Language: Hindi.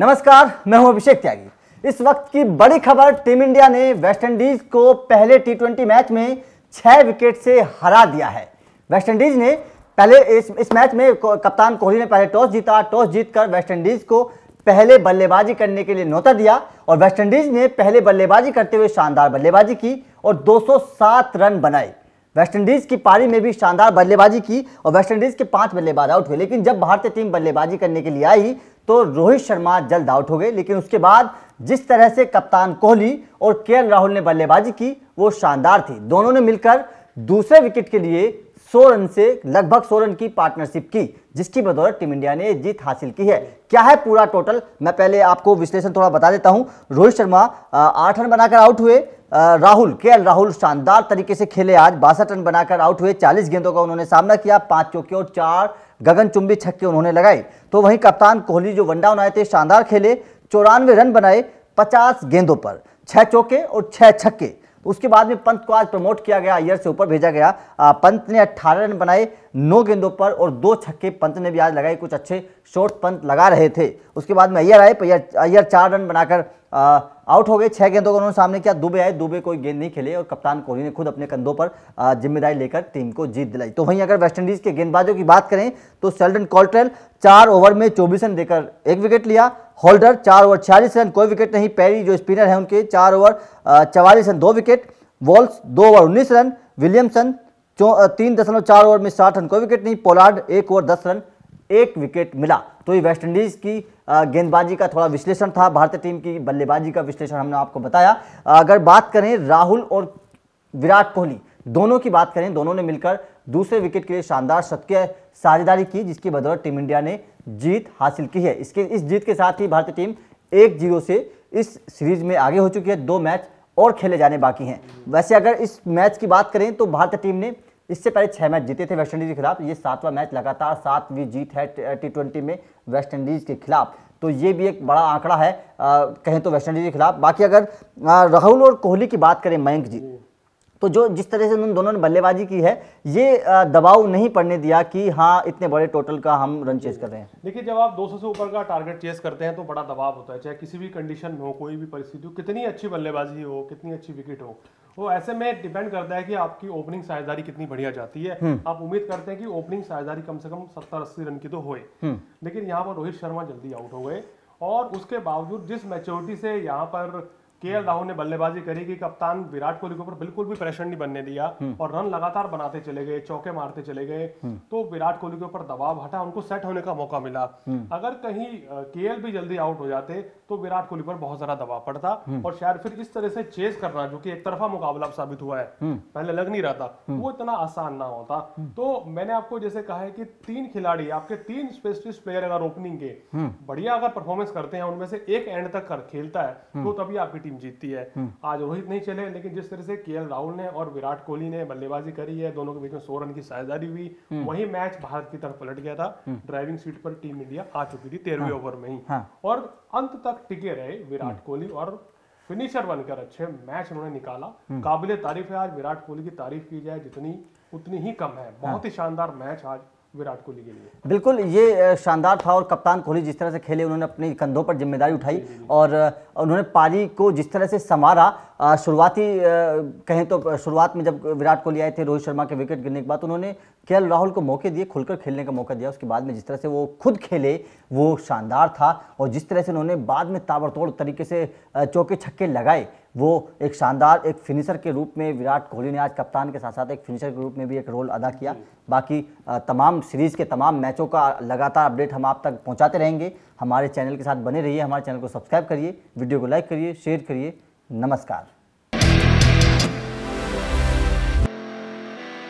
नमस्कार मैं हूं अभिषेक त्यागी इस वक्त की बड़ी खबर टीम इंडिया ने वेस्टइंडीज को पहले टी मैच में छह विकेट से हरा दिया है वेस्टइंडीज ने पहले इस इस मैच में कप्तान कोहली ने पहले टॉस जीता टॉस जीतकर वेस्टइंडीज को पहले बल्लेबाजी करने के लिए नौता दिया और वेस्टइंडीज ने पहले बल्लेबाजी करते हुए शानदार बल्लेबाजी की और 207 रन बनाए वेस्टइंडीज की पारी में भी शानदार बल्लेबाजी की और वेस्टइंडीज के पांच बल्लेबाज आउट हुए लेकिन जब भारतीय टीम बल्लेबाजी करने के लिए आई तो रोहित शर्मा जल्द आउट हो गए लेकिन उसके बाद जिस तरह से कप्तान कोहली और के राहुल ने बल्लेबाजी की वो शानदार थी दोनों ने मिलकर दूसरे विकेट के लिए सौ रन से लगभग सौ रन की पार्टनरशिप की जिसकी बदौलत टीम इंडिया ने जीत हासिल की है क्या है पूरा टोटल मैं पहले आपको विश्लेषण थोड़ा बता देता हूं रोहित शर्मा आठ रन बनाकर आउट हुए राहुल के राहुल शानदार तरीके से खेले आज बासठ रन बनाकर आउट हुए 40 गेंदों का उन्होंने सामना किया पांच चौके और चार गगनचुंबी छक्के उन्होंने लगाए तो वहीं कप्तान कोहली जो वन डाउन आए थे शानदार खेले चौरानवे रन बनाए पचास गेंदों पर छः चौके और छः छक्के उसके बाद में पंत को आज प्रमोट किया गया अय्यर से ऊपर भेजा गया पंत ने 18 रन बनाए नौ गेंदों पर और दो छक्के पंत ने भी आज लगाए कुछ अच्छे शॉर्ट पंत लगा रहे थे उसके बाद में अयर आए अयर चार रन बनाकर आउट हो गए छह गेंदों को उन्होंने सामने किया दुबे आए दुबे कोई गेंद नहीं खेले और कप्तान कोहली ने खुद अपने कंधों पर जिम्मेदारी लेकर टीम को जीत दिलाई तो वहीं अगर वेस्टइंडीज के गेंदबाजों की बात करें तो सेल्डन कॉल्ट्रेल चार ओवर में चौबीस रन देकर एक विकेट लिया होल्डर चार ओवर छियालीस रन कोई विकेट नहीं पैरी जो स्पिनर है उनके चार ओवर चवालीस रन दो विकेट वॉल्स दो ओवर उन्नीस रन विलियमसन तीन दशमलव चार ओवर में साठ रन कोई विकेट नहीं पोलार्ड एक ओवर दस रन एक विकेट मिला तो ये वेस्टइंडीज़ की गेंदबाजी का थोड़ा विश्लेषण था भारतीय टीम की बल्लेबाजी का विश्लेषण हमने आपको बताया अगर बात करें राहुल और विराट कोहली दोनों की बात करें दोनों ने मिलकर दूसरे विकेट के लिए शानदार शतकीय साझेदारी की जिसकी बदौलत टीम इंडिया ने जीत हासिल की है इसके इस जीत के साथ ही भारतीय टीम एक जीरो से इस सीरीज में आगे हो चुकी है दो मैच और खेले जाने बाकी हैं वैसे अगर इस मैच की बात करें तो भारतीय टीम ने इससे पहले छः मैच जीते थे वेस्टइंडीज़ के खिलाफ ये सातवां मैच लगातार सातवीं जीत है टी ट्वेंटी में वेस्टइंडीज़ के खिलाफ तो ये भी एक बड़ा आंकड़ा है आ, कहें तो वेस्टइंडीज़ के खिलाफ बाकी अगर राहुल और कोहली की बात करें मयंक जी तो जो जिस तरह से उन दोनों ने बल्लेबाजी की है ये दबाव नहीं पड़ने दिया कि हाँ इतने बड़े टोटल का हम रन चेस कर रहे हैं देखिए जब आप 200 से ऊपर का टारगेट चेस करते हैं तो बड़ा दबाव होता है चाहे किसी भी कंडीशन में हो कोई भी परिस्थिति हो कितनी अच्छी बल्लेबाजी हो कितनी अच्छी विकेट हो वो ऐसे में डिपेंड करता है कि आपकी ओपनिंग साझेदारी कितनी बढ़िया जाती है हम्म। आप उम्मीद करते हैं कि ओपनिंग साझेदारी कम से कम सत्तर अस्सी रन की तो हो हम्म। लेकिन यहाँ पर रोहित शर्मा जल्दी आउट हो गए और उसके बावजूद जिस मेच्योरिटी से यहाँ पर के हम्म। राहुल ने बल्लेबाजी करी कि कप्तान विराट कोहली के ऊपर बिल्कुल भी प्रेशर नहीं बनने दिया हम्म। और रन लगातार बनाते चले गए चौके मारते चले गए हम्म। तो विराट कोहली के ऊपर दबाव हटा उनको सेट होने का मौका मिला अगर कहीं के भी जल्दी आउट हो जाते तो विराट कोहली पर बहुत ज्यादा दबाव पड़ता और शायद फिर इस तरह से चेस करना जो कि एक तरफा मुकाबला साबित हुआ है पहले लग नहीं रहा था वो इतना आसान ना होता तो मैंने आपको जैसे कहा है कि तीन खिलाड़ी आपके तीन स्पेशलिस्ट प्लेयर अगर ओपनिंग के बढ़िया अगर परफॉर्मेंस करते हैं उनमें से एक एंड तक कर खेलता है तो तभी आपकी टीम टीम जीतती है हम्म। आज रोहित नहीं चले लेकिन जिस तरह से के राहुल ने और विराट कोहली ने बल्लेबाजी करी है दोनों के बीच में सौ रन की साझेदारी हुई हम्म। वही मैच भारत की तरफ पलट गया था हम्म। ड्राइविंग सीट पर टीम इंडिया आ चुकी थी तेरहवीं हाँ। ओवर में ही हाँ। और अंत तक टिके रहे विराट कोहली और फिनिशर बनकर अच्छे मैच उन्होंने निकाला काबिले तारीफ है आज विराट कोहली की तारीफ की जाए जितनी उतनी ही कम है बहुत ही हाँ। शानदार मैच आज विराट कोहली के लिए बिल्कुल ये शानदार था और कप्तान कोहली जिस तरह से खेले उन्होंने अपने कंधों पर जिम्मेदारी उठाई और उन्होंने पारी को जिस तरह से संवारा शुरुआती कहें तो शुरुआत में जब विराट कोहली आए थे रोहित शर्मा के विकेट गिरने के बाद उन्होंने के राहुल को मौके दिए खुलकर खेलने का मौका दिया उसके बाद में जिस तरह से वो खुद खेले वो शानदार था और जिस तरह से उन्होंने बाद में ताबड़तोड़ तरीके से चौके छक्के लगाए वो एक शानदार एक फिनिशर के रूप में विराट कोहली ने आज कप्तान के साथ साथ एक फिनिशर के रूप में भी एक रोल अदा किया बाकी तमाम सीरीज़ के तमाम मैचों का लगातार अपडेट हम आप तक पहुंचाते रहेंगे हमारे चैनल के साथ बने रहिए हमारे चैनल को सब्सक्राइब करिए वीडियो को लाइक करिए शेयर करिए नमस्कार